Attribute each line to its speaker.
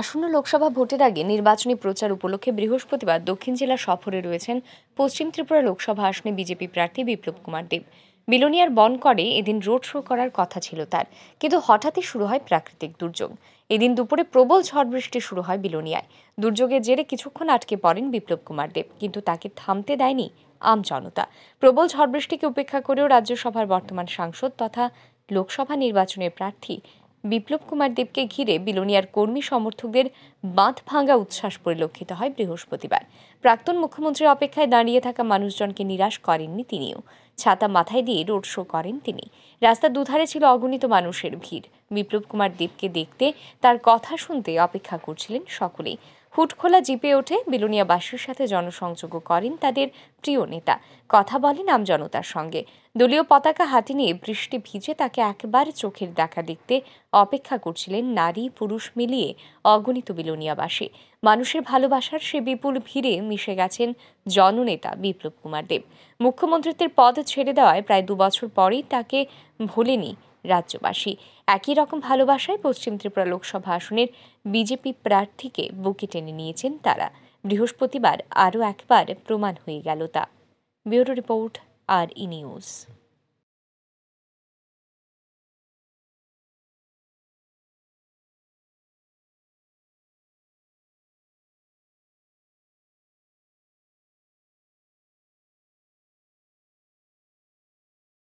Speaker 1: আসন্ন লোকসভা ভোটের আগে নির্বাচনী প্রচার উপলক্ষে বৃহস্পতিবার দক্ষিণ জেলা সফরে রয়েছেন পশ্চিম ত্রিপুরা লোকসভা আসনে বিজেপি প্রার্থী বিপ্লব কুমার দেব বিলোনিয়ার বন করে এদিন রোড শো করার কথা ছিল তার কিন্তু হঠাৎই শুরু হয় প্রাকৃতিক দুর্যোগ এদিন দুপুরে প্রবল ঝড় বৃষ্টি শুরু হয় বিলোনিয়ায় দুর্যোগের জেরে কিছুক্ষণ আটকে পড়েন বিপ্লব কুমার দেব কিন্তু তাকে থামতে দেয়নি আম জনতা প্রবল ঝড় বৃষ্টিকে উপেক্ষা করেও রাজ্যসভার বর্তমান সাংসদ তথা লোকসভা নির্বাচনের প্রার্থী বিপ্লব কুমার দেবকে ঘিরে বিলোনিয়ার কর্মী সমর্থকদের বাঁধ ভাঙা উচ্ছ্বাস পরিলক্ষিত হয় বৃহস্পতিবার প্রাক্তন মুখ্যমন্ত্রীর অপেক্ষায় দাঁড়িয়ে থাকা মানুষজনকে নিরাশ করেননি তিনিও ছাতা মাথায় দিয়ে রোড শো করেন তিনি রাস্তার দুধারে ছিল অগণিত মানুষের ভিড় বিপ্লব কুমার দেবকে দেখতে তার কথা শুনতে অপেক্ষা করছিলেন সকলেই হুটখোলা জিপে ওঠে বাসীর সাথে জনসংযোগ করেন তাদের প্রিয় নেতা কথা বলেন আমজনতার সঙ্গে দলীয় পতাকা হাতে নিয়ে বৃষ্টি ভিজে তাকে একবার চোখের দেখা দেখতে অপেক্ষা করছিলেন নারী পুরুষ মিলিয়ে অগণিত বিলোনিয়াবাসী মানুষের ভালোবাসার সে বিপুল ভিড়ে মিশে গেছেন জননেতা বিপ্লব কুমার দেব মুখ্যমন্ত্রীত্বের পদ ছেড়ে দেওয়ায় প্রায় দুবছর পরেই তাকে ভোলেনি রাজ্যবাসী একই রকম ভালোবাসায় পশ্চিম ত্রিপুরা লোকসভা আসনের বিজেপি প্রার্থীকে বুকে টেনে নিয়েছেন তারা বৃহস্পতিবার আরও একবার প্রমাণ হয়ে গেল তা ব্যুরো রিপোর্ট আর ই নিউজ